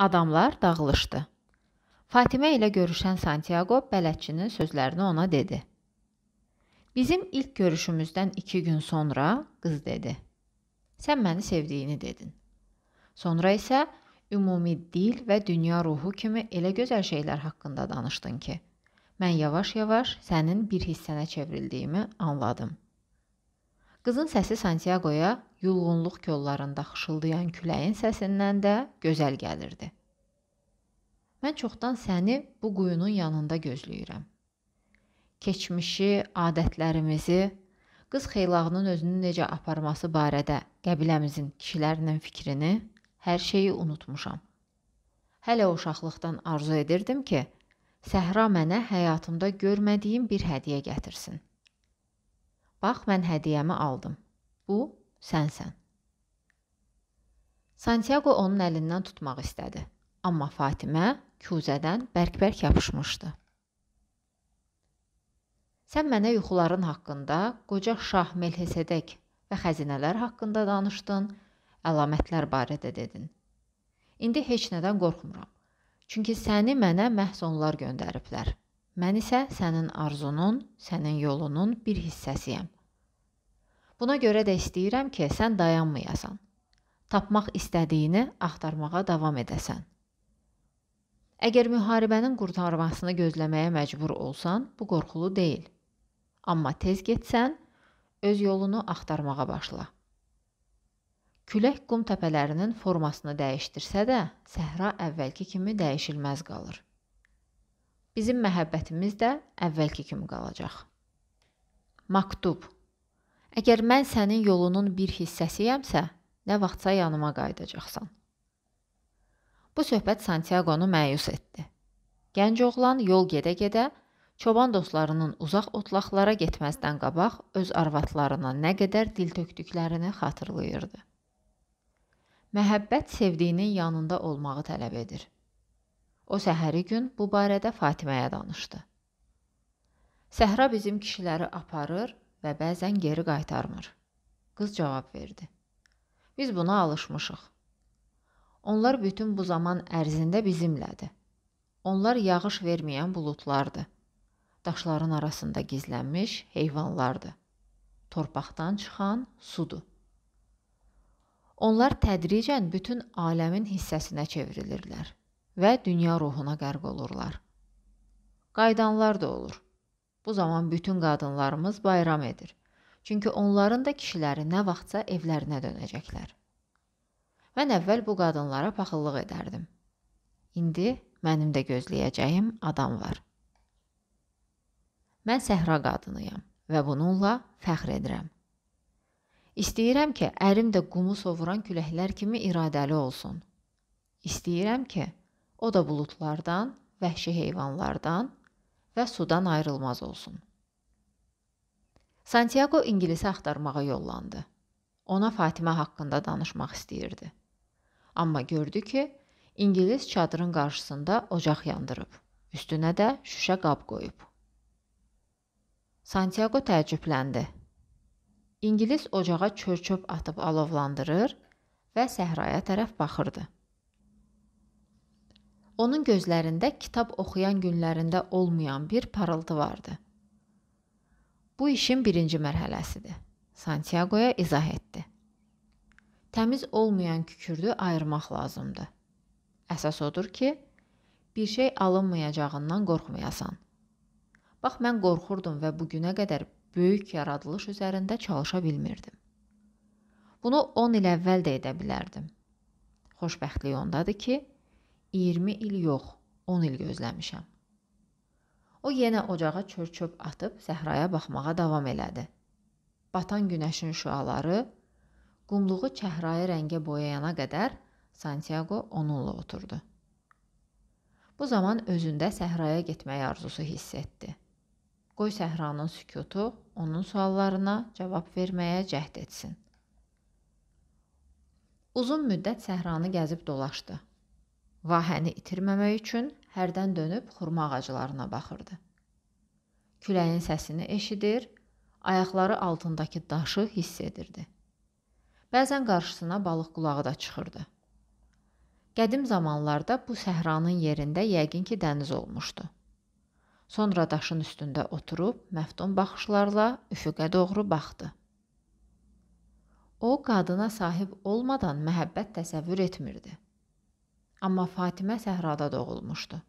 Adamlar dağılışdı. Fatimə ilə görüşən Santiago bələdçinin sözlərini ona dedi. Bizim ilk görüşümüzdən iki gün sonra qız dedi. Sən məni sevdiyini dedin. Sonra isə ümumi dil və dünya ruhu kimi elə gözəl şeylər haqqında danışdın ki, mən yavaş-yavaş sənin bir hissənə çevrildiyimi anladım. Qızın səsi Santiagoya yulğunluq kollarında xışıldayan küləyin səsindən də gözəl gəlirdi. Mən çoxdan səni bu quyunun yanında gözləyirəm. Keçmişi, adətlərimizi, qız xeylağının özünü necə aparması barədə qəbiləmizin kişilərinin fikrini, hər şeyi unutmuşam. Hələ uşaqlıqdan arzu edirdim ki, Səhra mənə həyatımda görmədiyim bir hədiyyə gətirsin. Bax, mən hədiyyəmi aldım. Bu sənsən. Santiago onun əlindən tutmaq istədi, amma Fatimə kuzədən bərk-bərk yapışmışdı. Sən mənə yuxuların haqqında, qoca Şah Melhisedək və xəzinələr haqqında danışdın, əlamətlər barədə dedin. İndi heç nədən qorxmuram. Çünki səni mənə məhz onlar göndəriblər. Mən isə sənin arzunun, sənin yolunun bir hissəsiyəm. Buna görə də istəyirəm ki, sən dayanmayasan. Tapmaq istədiyini axtarmağa davam edəsən. Əgər müharibənin qurtarmasını gözləməyə məcbur olsan, bu qorxulu deyil. Amma tez getsən, öz yolunu axtarmağa başla. Külək qum təpələrinin formasını dəyişdirsə də, səhra əvvəlki kimi dəyişilməz qalır. Bizim məhəbbətimiz də əvvəlki kimi qalacaq. Maktub Əgər mən sənin yolunun bir hissəsiyəmsə, nə vaxtsa yanıma qayıdacaqsan. Bu söhbət Santiago-nu məyus etdi. Gənc oğlan yol gedə-gedə çoban dostlarının uzaq otlaqlara getməzdən qabaq öz arvadlarına nə qədər dil tökdüklərini xatırlayırdı. Məhəbbət sevdiyinin yanında olmağı tələb edir. O səhəri gün bu barədə Fatiməyə danışdı. Səhra bizim kişiləri aparır, və bəzən geri qaytarmır. Qız cavab verdi. Biz buna alışmışıq. Onlar bütün bu zaman ərzində bizimlədir. Onlar yağış verməyən buludlardır. Daşların arasında gizlənmiş heyvanlardır. Torpaqdan çıxan sudur. Onlar tədricən bütün aləmin hissəsinə çevrilirlər və dünya ruhuna qərq olurlar. Qaydanlar da olur. Bu zaman bütün qadınlarımız bayram edir. Çünki onların da kişiləri nə vaxtsa evlərinə dönəcəklər. Mən əvvəl bu qadınlara paxıllıq edərdim. İndi mənim də gözləyəcəyim adam var. Mən səhra qadınıyam və bununla fəxr edirəm. İstəyirəm ki, ərim də qumu sovuran küləklər kimi iradəli olsun. İstəyirəm ki, o da buludlardan, vəhşi heyvanlardan, və sudan ayrılmaz olsun. Santiago İngilisi axtarmağa yollandı. Ona Fatimə haqqında danışmaq istəyirdi. Amma gördü ki, İngilis çadırın qarşısında ocaq yandırıb, üstünə də şüşə qab qoyub. Santiago təəccübləndi. İngilis ocağa çör-çöp atıb alovlandırır və səhraya tərəf baxırdı. Onun gözlərində kitab oxuyan günlərində olmayan bir parıltı vardı. Bu işin birinci mərhələsidir. Santiagoya izah etdi. Təmiz olmayan kükürdü ayırmaq lazımdır. Əsas odur ki, bir şey alınmayacağından qorxmayasan. Bax mən qorxurdum və bu günə qədər böyük yaradılış üzərində çalışa bilmirdim. Bunu 10 il əvvəl də edə bilərdim. Xoşbəxtlik ondadır ki, 20 il yox, 10 il gözləmişəm. O yenə ocağa çör-çöp atıb səhraya baxmağa davam elədi. Batan günəşin şüaları qumluğu çəhrayı rəngə boyayana qədər Santiago onunla oturdu. Bu zaman özündə səhraya getməyə arzusu hiss etdi. Qoy səhranın sükutu onun suallarına cavab verməyə cəhd etsin. Uzun müddət səhranı gəzib dolaşdı. Vahəni itirməmək üçün hərdən dönüb xurma ağaclarına baxırdı. Küləyin səsini eşidir, ayaqları altındakı daşı hiss edirdi. Bəzən qarşısına balıq qulağı da çıxırdı. Qədim zamanlarda bu səhranın yerində yəqin ki, dəniz olmuşdu. Sonra daşın üstündə oturub məftun baxışlarla üfüqə doğru baxdı. O qadına sahib olmadan məhəbbət təsəvvür etmirdi. Amma Fatimə səhrada doğulmuşdu.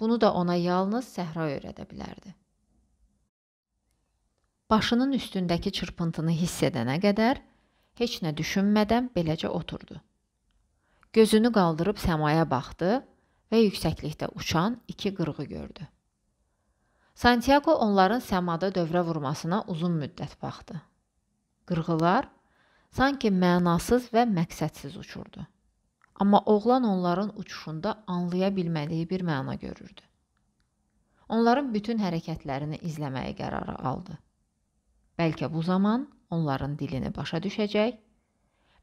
Bunu da ona yalnız səhra öyrədə bilərdi. Başının üstündəki çırpıntını hiss edənə qədər heç nə düşünmədən beləcə oturdu. Gözünü qaldırıb səmaya baxdı və yüksəklikdə uçan iki qırğı gördü. Santiago onların səmada dövrə vurmasına uzun müddət baxdı. Qırğılar sanki mənasız və məqsədsiz uçurdu. Amma oğlan onların uçuşunda anlaya bilmədiyi bir məna görürdü. Onların bütün hərəkətlərini izləməyə qərarı aldı. Bəlkə bu zaman onların dilini başa düşəcək,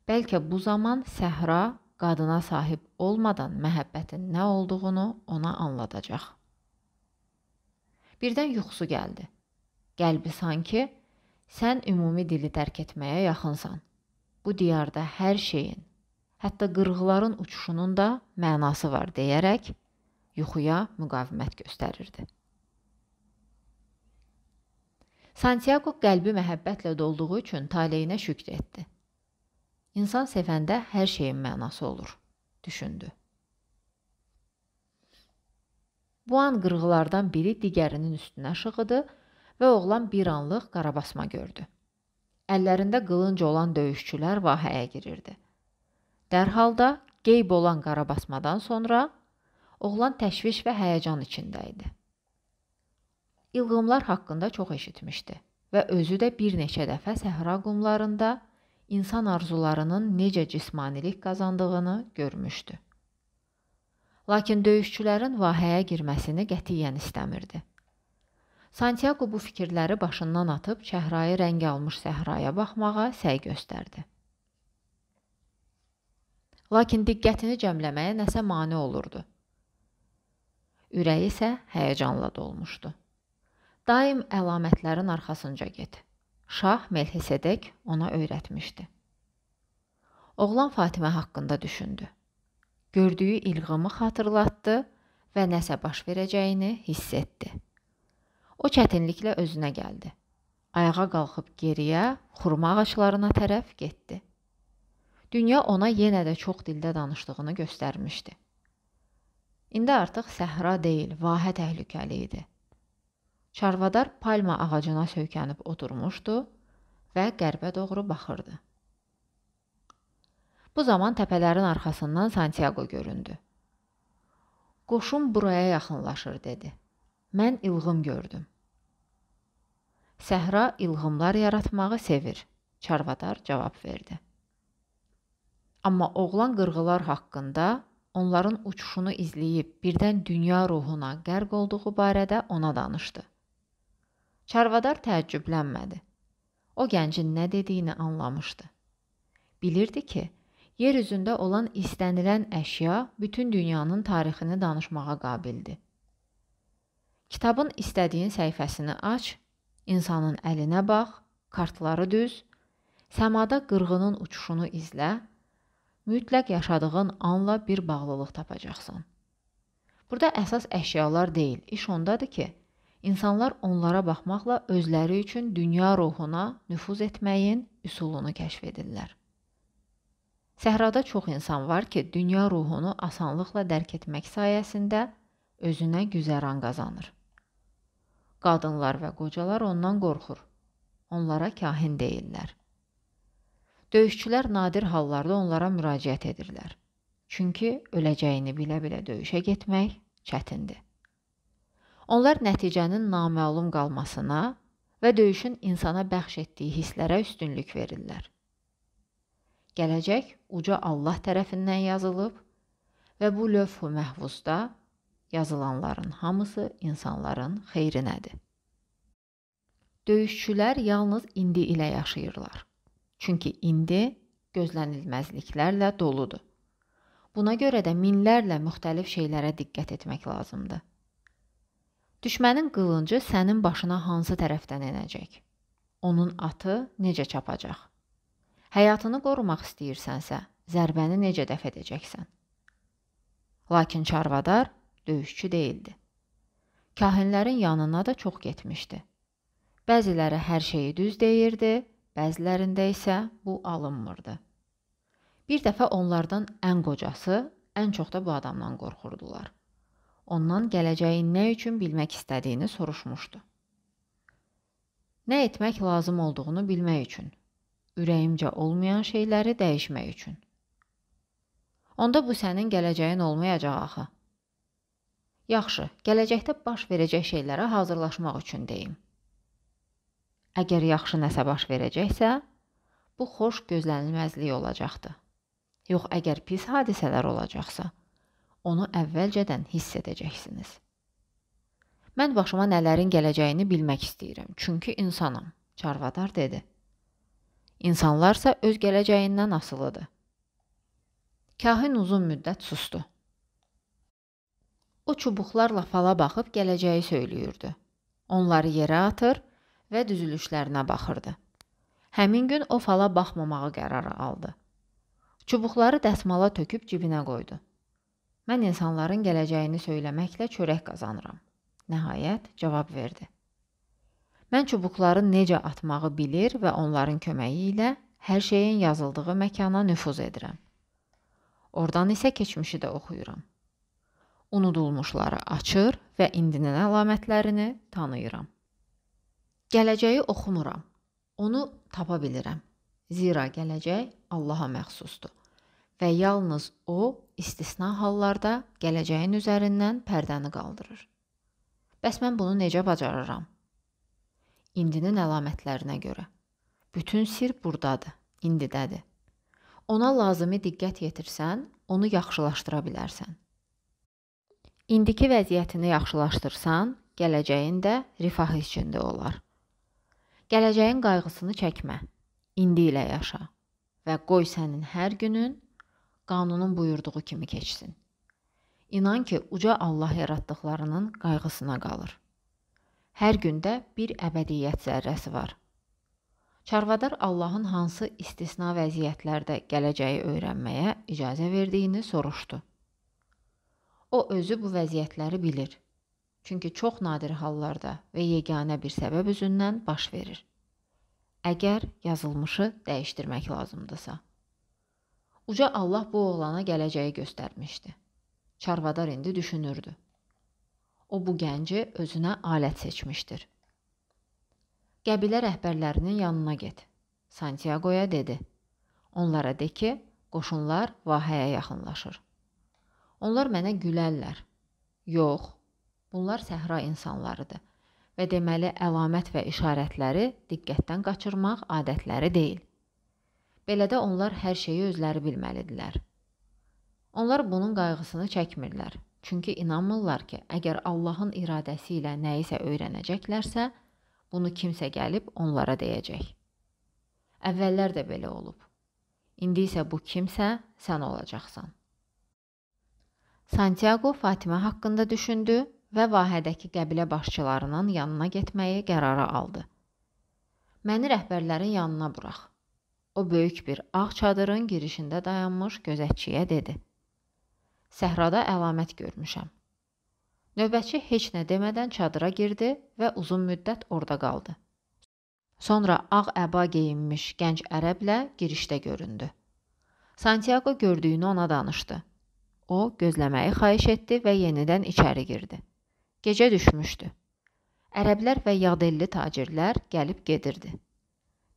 bəlkə bu zaman səhra qadına sahib olmadan məhəbbətin nə olduğunu ona anladacaq. Birdən yuxusu gəldi. Qəlbi sanki sən ümumi dili dərk etməyə yaxınsan. Bu diyarda hər şeyin, hətta qırğıların uçuşunun da mənası var deyərək yuxuya müqavimət göstərirdi. Santiago qəlbi məhəbbətlə dolduğu üçün taleyinə şükr etdi. İnsan sevəndə hər şeyin mənası olur, düşündü. Bu an qırğılardan biri digərinin üstünə şığıdı və oğlan bir anlıq qarabasma gördü. Əllərində qılınc olan döyüşçülər vahəyə girirdi. Dərhal da qeyb olan qarabasmadan sonra oğlan təşviş və həyəcan içində idi. İlğımlar haqqında çox eşitmişdi və özü də bir neçə dəfə səhra qumlarında insan arzularının necə cismanilik qazandığını görmüşdü. Lakin döyüşçülərin vahəyə girməsini qətiyyən istəmirdi. Santiago bu fikirləri başından atıb çəhrayı rəng almış səhraya baxmağa səy göstərdi. Lakin diqqətini cəmləməyə nəsə mane olurdu. Ürəyi isə həyəcanla dolmuşdu. Daim əlamətlərin arxasınca get. Şah Melhisedek ona öyrətmişdi. Oğlan Fatimə haqqında düşündü. Gördüyü ilğımı xatırlatdı və nəsə baş verəcəyini hiss etdi. O çətinliklə özünə gəldi. Ayağa qalxıb geriyə, xurma ağaclarına tərəf getdi dünya ona yenə də çox dildə danışdığını göstərmişdi. İndi artıq səhra deyil, vahə təhlükəli idi. Çarvadar palma ağacına söykənib oturmuşdu və qərbə doğru baxırdı. Bu zaman təpələrin arxasından Santiago göründü. Qoşun buraya yaxınlaşır dedi. Mən ilğım gördüm. Səhra ilğımlar yaratmağı sevir, Çarvadar cavab verdi. Amma oğlan qırğılar haqqında onların uçuşunu izləyib birdən dünya ruhuna qərq olduğu barədə ona danışdı. Çarvadar təəccüblənmədi. O gəncin nə dediyini anlamışdı. Bilirdi ki, yer üzündə olan istənilən əşya bütün dünyanın tarixini danışmağa qabildi. Kitabın istədiyin səhifəsini aç, insanın əlinə bax, kartları düz, səmada qırğının uçuşunu izlə mütləq yaşadığın anla bir bağlılıq tapacaqsan. Burada əsas əşyalar deyil, iş ondadır ki, insanlar onlara baxmaqla özləri üçün dünya ruhuna nüfuz etməyin üsulunu kəşf edirlər. Səhrada çox insan var ki, dünya ruhunu asanlıqla dərk etmək sayəsində özünə güzəran qazanır. Qadınlar və qocalar ondan qorxur. Onlara kahin deyirlər. Döyüşçülər nadir hallarda onlara müraciət edirlər. Çünki öləcəyini bilə-bilə döyüşə getmək çətindir. Onlar nəticənin naməlum qalmasına və döyüşün insana bəxş etdiyi hisslərə üstünlük verirlər. Gələcək uca Allah tərəfindən yazılıb və bu lövh-ü məhvuzda yazılanların hamısı insanların xeyrinədir. Döyüşçülər yalnız indi ilə yaşayırlar. Çünki indi gözlənilməzliklərlə doludur. Buna görə də minlərlə müxtəlif şeylərə diqqət etmək lazımdır. Düşmənin qılıncı sənin başına hansı tərəfdən enəcək? Onun atı necə çapacaq? Həyatını qorumaq istəyirsənsə, zərbəni necə dəf edəcəksən? Lakin çarvadar döyüşçü değildi. Kahinlərin yanına da çox getmişdi. Bəziləri hər şeyi düz deyirdi, Bəzilərində isə bu alınmırdı. Bir dəfə onlardan ən qocası ən çox da bu adamdan qorxurdular. Ondan gələcəyin nə üçün bilmək istədiyini soruşmuşdu. Nə etmək lazım olduğunu bilmək üçün, ürəyimcə olmayan şeyləri dəyişmək üçün. Onda bu sənin gələcəyin olmayacaq axı. Yaxşı, gələcəkdə baş verəcək şeylərə hazırlaşmaq üçün deyim. Əgər yaxşı nəsə baş verəcəksə, bu xoş gözlənilməzlik olacaqdı. Yox, əgər pis hadisələr olacaqsa, onu əvvəlcədən hiss edəcəksiniz. Mən başıma nələrin gələcəyini bilmək istəyirəm, çünki insanam, Çarvadar dedi. İnsanlarsa öz gələcəyindən asılıdır. Kahin uzun müddət sustu. O çubuqlarla fala baxıb gələcəyi söyləyirdi. Onları yerə atır, və düzülüşlərinə baxırdı. Həmin gün o fala baxmamağı qərarı aldı. Çubuqları dəsmala töküb cibinə qoydu. Mən insanların gələcəyini söyləməklə çörək qazanıram. Nəhayət cavab verdi. Mən çubuqları necə atmağı bilir və onların köməyi ilə hər şeyin yazıldığı məkana nüfuz edirəm. Oradan isə keçmişi də oxuyuram. Unudulmuşları açır və indinin əlamətlərini tanıyıram. Gələcəyi oxumuram. Onu tapa bilirəm. Zira gələcək Allaha məxsusdur və yalnız o istisna hallarda gələcəyin üzərindən pərdəni qaldırır. Bəs mən bunu necə bacararam? İndinin əlamətlərinə görə. Bütün sir burdadır, indidədir. Ona lazımi diqqət yetirsən, onu yaxşılaşdıra bilərsən. İndiki vəziyyətini yaxşılaşdırsan, gələcəyin də rifah içində olar. Gələcəyin qayğısını çəkmə. İndi ilə yaşa və qoy sənin hər günün qanunun buyurduğu kimi keçsin. İnan ki, uca Allah yaratdıqlarının qayğısına qalır. Hər gündə bir əbədiyyət zərrəsi var. Çarvadar Allahın hansı istisna vəziyyətlərdə gələcəyi öyrənməyə icazə verdiyini soruşdu. O özü bu vəziyyətləri bilir Çünki çox nadir hallarda və yeganə bir səbəb üzündən baş verir. Əgər yazılmışı dəyişdirmək lazımdırsa. Uca Allah bu oğlana gələcəyi göstərmişdi. Çarvadar indi düşünürdü. O bu gənci özünə alət seçmişdir. Qəbilə rəhbərlərinin yanına get. Santiagoya dedi. Onlara de ki, qoşunlar vahəyə yaxınlaşır. Onlar mənə gülərlər. Yox, Bunlar səhra insanlarıdır və deməli əlamət və işarətləri diqqətdən qaçırmaq adətləri deyil. Belə də onlar hər şeyi özləri bilməlidirlər. Onlar bunun qayğısını çəkmirlər. Çünki inanmırlar ki, əgər Allahın iradəsi ilə nəyisə öyrənəcəklərsə, bunu kimsə gəlib onlara deyəcək. Əvvəllər də belə olub. İndi isə bu kimsə sən olacaqsan. Santiago Fatimə haqqında düşündü və vahədəki qəbilə başçılarının yanına getməyi qərara aldı. Məni rəhbərlərin yanına burax. O böyük bir ağ çadırın girişində dayanmış gözətçiyə dedi. Səhrada əlamət görmüşəm. Növbətçi heç nə demədən çadıra girdi və uzun müddət orada qaldı. Sonra ağ əba geyinmiş gənc ərəblə girişdə göründü. Santiago gördüyünü ona danışdı. O gözləməyi xahiş etdi və yenidən içəri girdi. Gecə düşmüşdü. Ərəblər və yağdelli tacirlər gəlib gedirdi.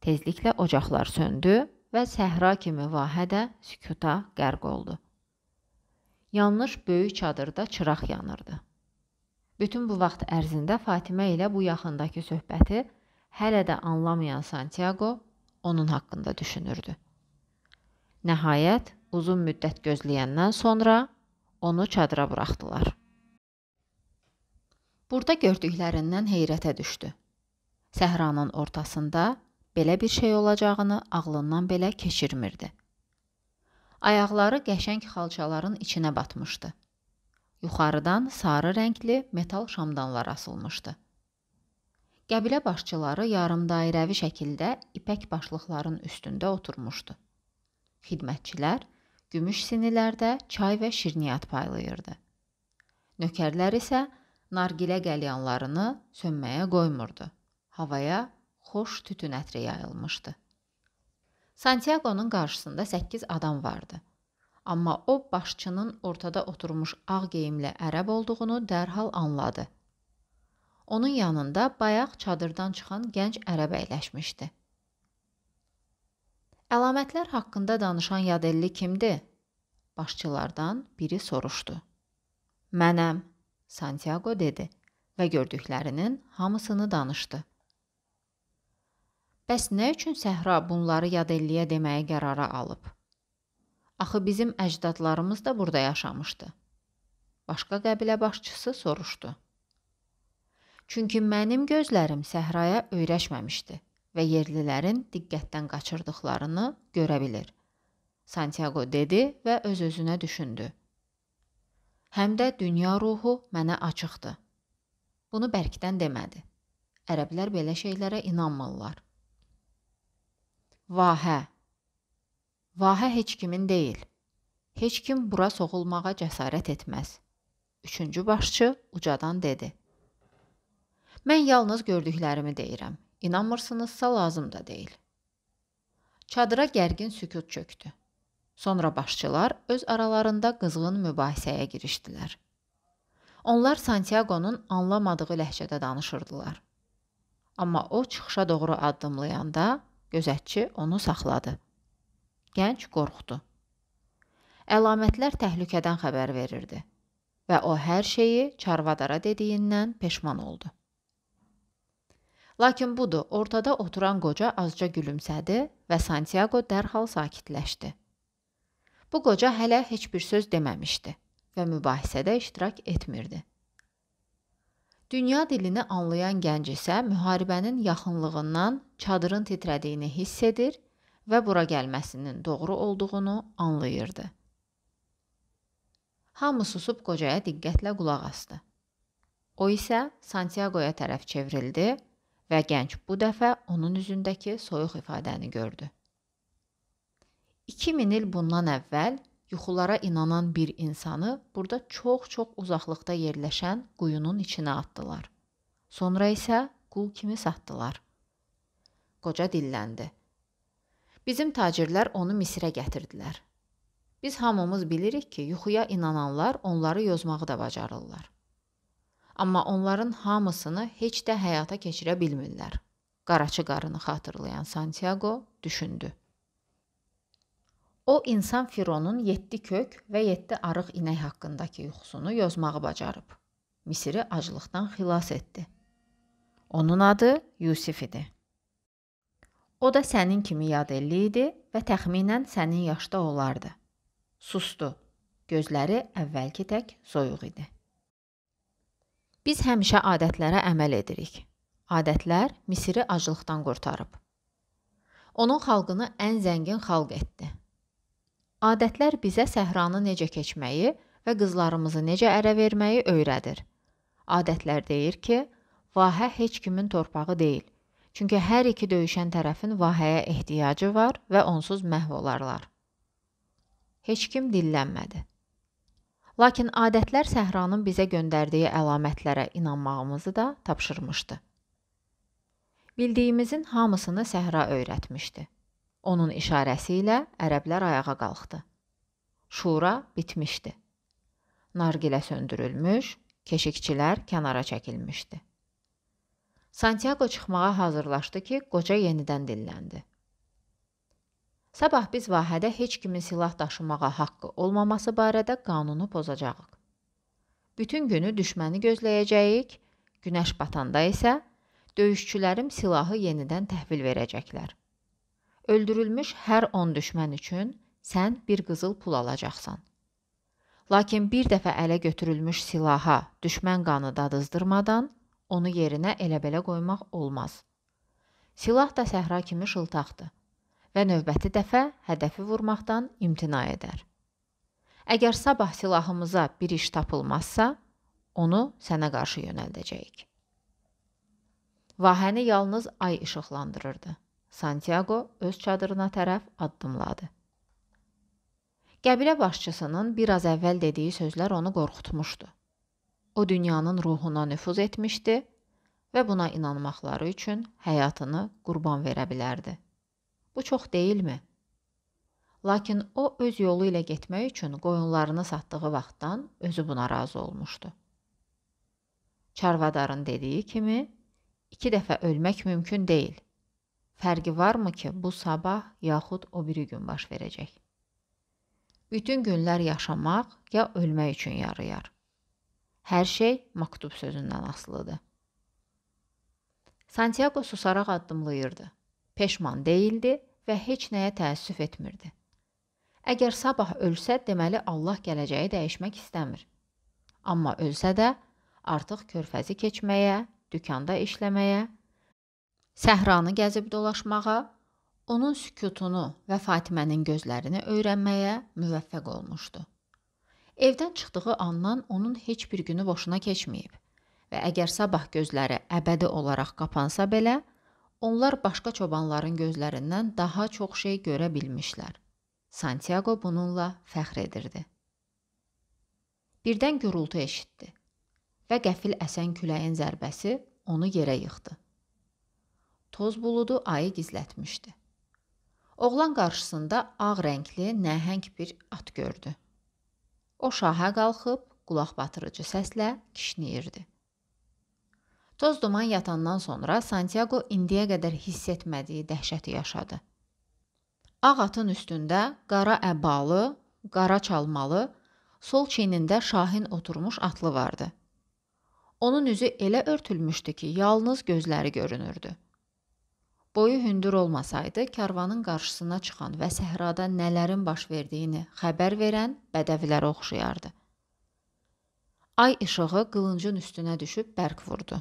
Tezliklə ocaqlar söndü və səhra kimi vahədə sükuta qərq oldu. Yanlış böyük çadırda çıraq yanırdı. Bütün bu vaxt ərzində Fatimə ilə bu yaxındakı söhbəti hələ də anlamayan Santiago onun haqqında düşünürdü. Nəhayət, uzun müddət gözləyəndən sonra onu çadıra buraxdılar. Burada gördüklərindən heyrətə düşdü. Səhranın ortasında belə bir şey olacağını ağlından belə keçirmirdi. Ayaqları qəşəng xalçaların içinə batmışdı. Yuxarıdan sarı rəngli metal şamdanlar asılmışdı. Qəbilə başçıları yarımdairəvi şəkildə ipək başlıqların üstündə oturmuşdu. Xidmətçilər gümüş sinilərdə çay və şirniyyat paylayırdı. Nökərlər isə nargilə qəlyanlarını sönməyə qoymurdu. Havaya xoş tütün ətri yayılmışdı. Santiago'nun qarşısında 8 adam vardı. Amma o başçının ortada oturmuş ağ geyimli ərəb olduğunu dərhal anladı. Onun yanında bayaq çadırdan çıxan gənc ərəb əyləşmişdi. Əlamətlər haqqında danışan yadelli kimdir? Başçılardan biri soruşdu. Mənəm, Santiago dedi və gördüklərinin hamısını danışdı. Bəs nə üçün səhra bunları yad elliyə deməyə qərara alıb? Axı bizim əcdadlarımız da burada yaşamışdı. Başqa qəbilə başçısı soruşdu. Çünki mənim gözlərim səhraya öyrəşməmişdi və yerlilərin diqqətdən qaçırdıqlarını görə bilir. Santiago dedi və öz-özünə düşündü həm də dünya ruhu mənə açıqdır. Bunu bərkdən demədi. Ərəblər belə şeylərə inanmırlar. Vahə Vahə heç kimin deyil. Heç kim bura soğulmağa cəsarət etməz. Üçüncü başçı ucadan dedi. Mən yalnız gördüklərimi deyirəm. İnanmırsınızsa lazım da deyil. Çadıra gərgin sükut çökdü. Sonra başçılar öz aralarında qızğın mübahisəyə girişdilər. Onlar Santiago'nun anlamadığı ləhcədə danışırdılar. Amma o çıxışa doğru addımlayanda gözətçi onu saxladı. Gənc qorxdu. Əlamətlər təhlükədən xəbər verirdi və o hər şeyi çarvadara dediyindən peşman oldu. Lakin budur, ortada oturan qoca azca gülümsədi və Santiago dərhal sakitləşdi. Bu qoca hələ heç bir söz deməmişdi və mübahisədə iştirak etmirdi. Dünya dilini anlayan gənc isə müharibənin yaxınlığından çadırın titrədiyini hiss edir və bura gəlməsinin doğru olduğunu anlayırdı. Hamı susub qocaya diqqətlə qulaq asdı. O isə Santiagoya tərəf çevrildi və gənc bu dəfə onun üzündəki soyuq ifadəni gördü. 2000 il bundan əvvəl yuxulara inanan bir insanı burada çox-çox uzaqlıqda yerləşən quyunun içinə atdılar. Sonra isə qul kimi satdılar. Qoca dilləndi. Bizim tacirlər onu Misrə gətirdilər. Biz hamımız bilirik ki, yuxuya inananlar onları yozmağı da bacarırlar. Amma onların hamısını heç də həyata keçirə bilmirlər. Qaraçı qarını xatırlayan Santiago düşündü. O insan Fironun 7 kök və 7 arıq inək haqqındakı yuxusunu yozmağı bacarıb. Misiri aclıqdan xilas etdi. Onun adı Yusif idi. O da sənin kimi yadelli idi və təxminən sənin yaşda olardı. Sustu. Gözləri əvvəlki tək soyuq idi. Biz həmişə adətlərə əməl edirik. Adətlər Misiri aclıqdan qurtarıb. Onun xalqını ən zəngin xalq etdi Adətlər bizə səhranı necə keçməyi və qızlarımızı necə ərə verməyi öyrədir. Adətlər deyir ki, vahə heç kimin torpağı deyil. Çünki hər iki döyüşən tərəfin vahəyə ehtiyacı var və onsuz məhv olarlar. Heç kim dillənmədi. Lakin adətlər səhranın bizə göndərdiyi əlamətlərə inanmağımızı da tapşırmışdı. Bildiyimizin hamısını səhra öyrətmişdi. Onun işarəsi ilə ərəblər ayağa qalxdı. Şura bitmişdi. Nargilə söndürülmüş, keşikçilər kənara çəkilmişdi. Santiago çıxmağa hazırlaşdı ki, qoca yenidən dilləndi. Sabah biz vahədə heç kimin silah daşımağa haqqı olmaması barədə qanunu bozacağıq. Bütün günü düşməni gözləyəcəyik, günəş batanda isə döyüşçülərim silahı yenidən təhvil verəcəklər. Öldürülmüş hər 10 düşmən üçün sən bir qızıl pul alacaqsan. Lakin bir dəfə ələ götürülmüş silaha düşmən qanı dadızdırmadan onu yerinə elə-belə qoymaq olmaz. Silah da səhra kimi şıltaqdır və növbəti dəfə hədəfi vurmaqdan imtina edər. Əgər sabah silahımıza bir iş tapılmazsa, onu sənə qarşı yönəldəcəyik. Vahəni yalnız ay işıqlandırırdı. Santiago öz çadırına tərəf addımladı. Qəbilə başçısının bir az əvvəl dediyi sözlər onu qorxutmuşdu. O dünyanın ruhuna nüfuz etmişdi və buna inanmaqları üçün həyatını qurban verə bilərdi. Bu çox deyilmi? Lakin o öz yolu ilə getmək üçün qoyunlarını satdığı vaxtdan özü buna razı olmuşdu. Çarvadarın dediyi kimi, iki dəfə ölmək mümkün deyil. Fərqi varmı ki, bu sabah yaxud o biri gün baş verəcək? Bütün günlər yaşamaq ya ölmək üçün yarayar. Hər şey maktub sözündən asılıdır. Santiago susaraq addımlayırdı. Peşman değildi və heç nəyə təəssüf etmirdi. Əgər sabah ölsə, deməli Allah gələcəyi dəyişmək istəmir. Amma ölsə də artıq körfəzi keçməyə, dükanda işləməyə, Səhranı gəzib dolaşmağa, onun sükutunu və Fatimənin gözlərini öyrənməyə müvəffəq olmuşdu. Evdən çıxdığı andan onun heç bir günü boşuna keçməyib və əgər sabah gözləri əbədi olaraq qapansa belə, onlar başqa çobanların gözlərindən daha çox şey görə bilmişlər. Santiago bununla fəxr edirdi. Birdən gurultu eşitdi və qəfil əsən küləyin zərbəsi onu yerə yıxdı toz buludu ayı gizlətmişdi. Oğlan qarşısında ağ rəngli nəhəng bir at gördü. O şaha qalxıb qulaq batırıcı səslə kişniyirdi. Toz duman yatandan sonra Santiago indiyə qədər hiss etmədiyi dəhşəti yaşadı. Ağ atın üstündə qara əbalı, qara çalmalı, sol çiynində şahin oturmuş atlı vardı. Onun üzü elə örtülmüşdü ki, yalnız gözləri görünürdü. Boyu hündür olmasaydı, karvanın qarşısına çıxan və səhrada nələrin baş verdiyini xəbər verən bədəvilərə oxşayardı. Ay işığı qılıncın üstünə düşüb bərk vurdu.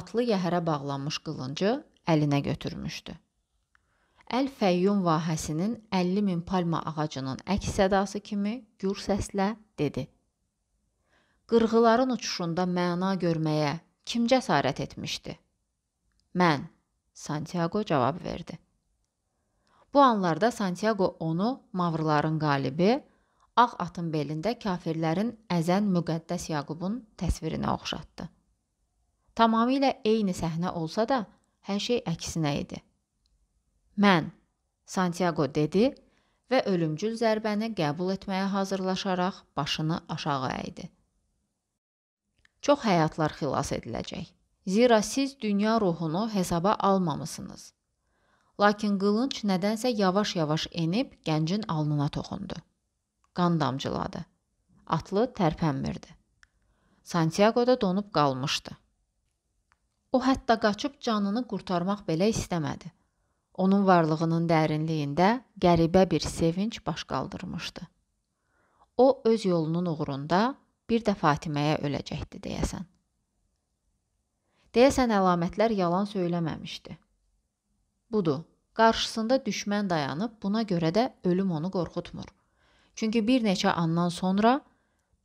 Atlı yəhərə bağlanmış qılıncı əlinə götürmüşdü. Əl-Fəyyum vahəsinin 50 min palma ağacının əks sədası kimi gür səslə dedi. Qırğıların uçuşunda məna görməyə kim cəsarət etmişdi?' Mən, Santiago cavab verdi. Bu anlarda Santiago onu mavrların qalibi, ağ atın belində kafirlərin əzən müqəddəs Yaqubun təsvirinə oxşatdı. Tamamilə eyni səhnə olsa da, hər şey əksinə idi. Mən, Santiago dedi və ölümcül zərbəni qəbul etməyə hazırlaşaraq başını aşağı əydi. Çox həyatlar xilas ediləcək. Zira siz dünya ruhunu hesaba almamısınız. Lakin qılınc nədənsə yavaş-yavaş enib gəncin alnına toxundu. Qan damcıladı. Atlı tərpənmirdi. Santiago da donub qalmışdı. O hətta qaçıb canını qurtarmaq belə istəmədi. Onun varlığının dərinliyində qəribə bir sevinc baş qaldırmışdı. O öz yolunun uğrunda bir də Fatiməyə öləcəkdi deyəsən. Deyəsən əlamətlər yalan söyləməmişdi. Budur, qarşısında düşmən dayanıb, buna görə də ölüm onu qorxutmur. Çünki bir neçə andan sonra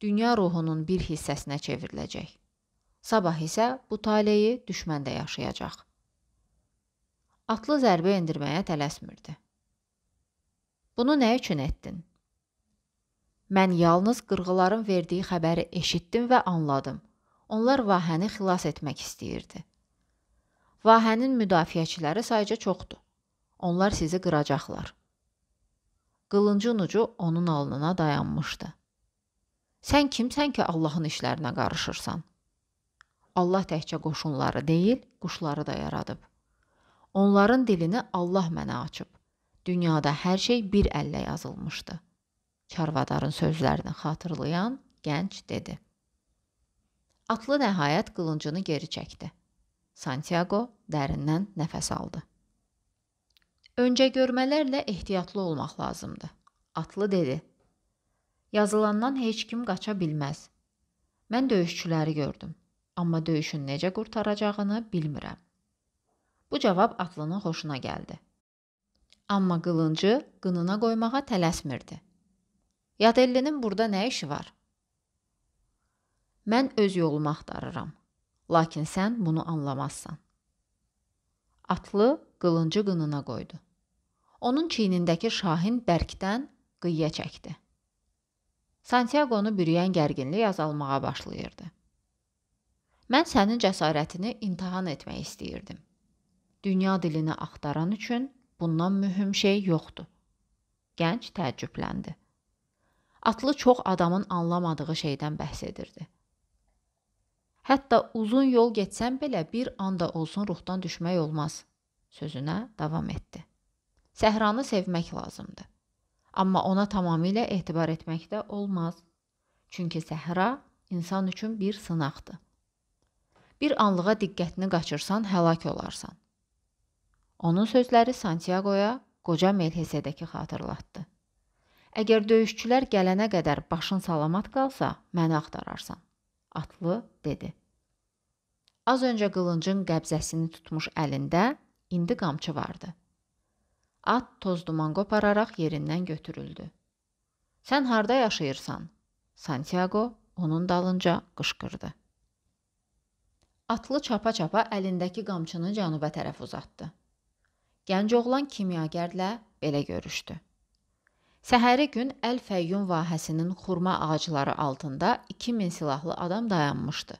dünya ruhunun bir hissəsinə çevriləcək. Sabah isə bu taleyi düşmən də yaşayacaq. Atlı zərbə endirməyə tələsmirdi. Bunu nə üçün etdin? Mən yalnız qırğıların verdiyi xəbəri eşitdim və anladım. Onlar vahəni xilas etmək istəyirdi. Vahənin müdafiəçiləri sayca çoxdur. Onlar sizi qıracaqlar. Qılıncın ucu onun alnına dayanmışdı. Sən kimsən ki, Allahın işlərinə qarışırsan? Allah təkcə qoşunları deyil, quşları da yaradıb. Onların dilini Allah mənə açıb. Dünyada hər şey bir əllə yazılmışdı. Çarvadarın sözlərini xatırlayan gənc dedi. Atlı nəhayət qılıncını geri çəkdi. Santiago dərindən nəfəs aldı. Öncə görmələrlə ehtiyatlı olmaq lazımdı. Atlı dedi: Yazılandan heç kim qaça bilməz. Mən döyüşçüləri gördüm, amma döyüşün necə qurtaracağını bilmirəm. Bu cavab atlının xoşuna gəldi. Amma qılıncı qınına qoymağa tələsmirdi. Yadellinin burada nə işi var? Mən öz yolumu axtarıram. Lakin sən bunu anlamazsan. Atlı qılıncı qınına qoydu. Onun çiynindəki şahin bərkdən qıyıya çəkdi. Santiago-nu bürüyən gərginlik azalmağa başlayırdı. Mən sənin cəsarətini imtahan etmək istəyirdim. Dünya dilini axtaran üçün bundan mühüm şey yoxdur. Gənc təəccübləndi. Atlı çox adamın anlamadığı şeydən bəhs edirdi. Hətta uzun yol getsən belə bir anda olsun ruhdan düşmək olmaz. Sözünə davam etdi. Səhranı sevmək lazımdır. Amma ona tamamilə etibar etmək də olmaz. Çünki səhra insan üçün bir sınaqdır. Bir anlığa diqqətini qaçırsan, həlak olarsan. Onun sözləri Santiagoya qoca Melhesedəki xatırlatdı. Əgər döyüşçülər gələnə qədər başın salamat qalsa, məni axtararsan. Atlı dedi. Az öncə qılıncın qəbzəsini tutmuş əlində indi qamçı vardı. At toz duman qopararaq yerindən götürüldü. Sən harda yaşayırsan? Santiago onun dalınca qışqırdı. Atlı çapa-çapa əlindəki qamçını cənuba tərəf uzatdı. Gənc oğlan kimyagərlə belə görüşdü. Səhəri gün Əl-Fəyyum vahəsinin xurma ağacları altında 2000 silahlı adam dayanmışdı.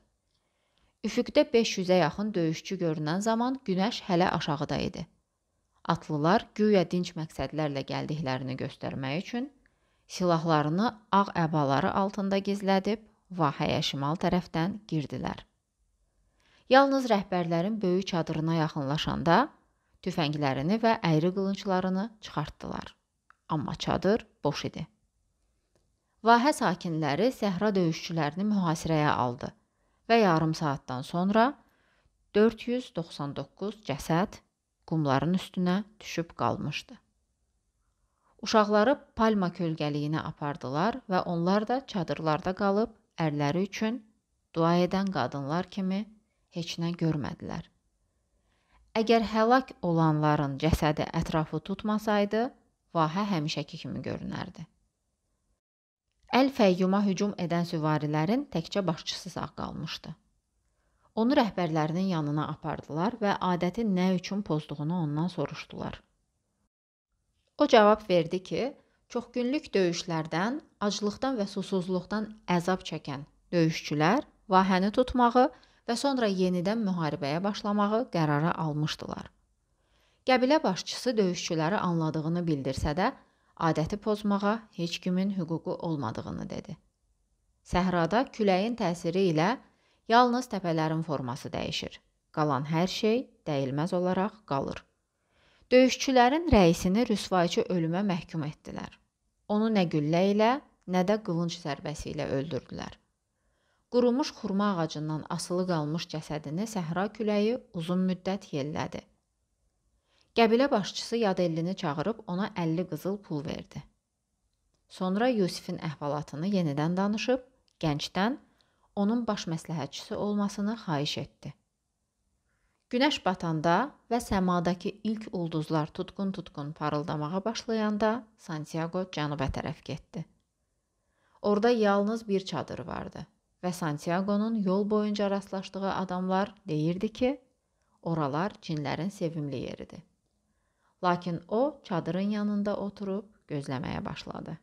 Üfüqdə 500-ə yaxın döyüşçü görünən zaman günəş hələ aşağıda idi. Atlılar güya dinc məqsədlərlə gəldiklərini göstərmək üçün silahlarını ağ əbaları altında gizlədib vahəyə şimal tərəfdən girdilər. Yalnız rəhbərlərin böyük çadırına yaxınlaşanda tüfənglərini və əyri qılınçlarını çıxartdılar amma çadır boş idi. Vahə sakinləri səhra döyüşçülərini mühasirəyə aldı və yarım saatdan sonra 499 cəsəd qumların üstünə düşüb qalmışdı. Uşaqları palma kölgəliyinə apardılar və onlar da çadırlarda qalıb ərləri üçün dua edən qadınlar kimi heç nə görmədilər. Əgər həlak olanların cəsədi ətrafı tutmasaydı, vahə həmişəki kimi görünərdi. Əl Fəyyuma hücum edən süvarilərin təkcə başçısı sağ qalmışdı. Onu rəhbərlərinin yanına apardılar və adəti nə üçün pozduğunu ondan soruşdular. O cavab verdi ki, çoxgünlük döyüşlərdən, aclıqdan və susuzluqdan əzab çəkən döyüşçülər vahəni tutmağı və sonra yenidən müharibəyə başlamağı qərara almışdılar. Qəbilə başçısı döyüşçüləri anladığını bildirsə də, adəti pozmağa heç kimin hüququ olmadığını dedi. Səhrada küləyin təsiri ilə yalnız təpələrin forması dəyişir. Qalan hər şey dəyilməz olaraq qalır. Döyüşçülərin rəisini rüsvayçı ölümə məhkum etdilər. Onu nə güllə ilə, nə də qılınc zərbəsi ilə öldürdülər. Qurumuş xurma ağacından asılı qalmış cəsədini səhra küləyi uzun müddət yellədi. Qəbilə başçısı Yadellini çağırıb ona 50 qızıl pul verdi. Sonra Yusifin əhvalatını yenidən danışıb gəncdən onun baş məsləhətçisi olmasını xahiş etdi. Günəş batanda və səmadakı ilk ulduzlar tutqun-tutqun parıldamağa başlayanda Santiago cənuba tərəf getdi. Orda yalnız bir çadır vardı və Santiago'nun yol boyunca rastlaşdığı adamlar deyirdi ki, oralar cinlərin sevimli yeridir. Lakin o çadırın yanında oturub gözləməyə başladı.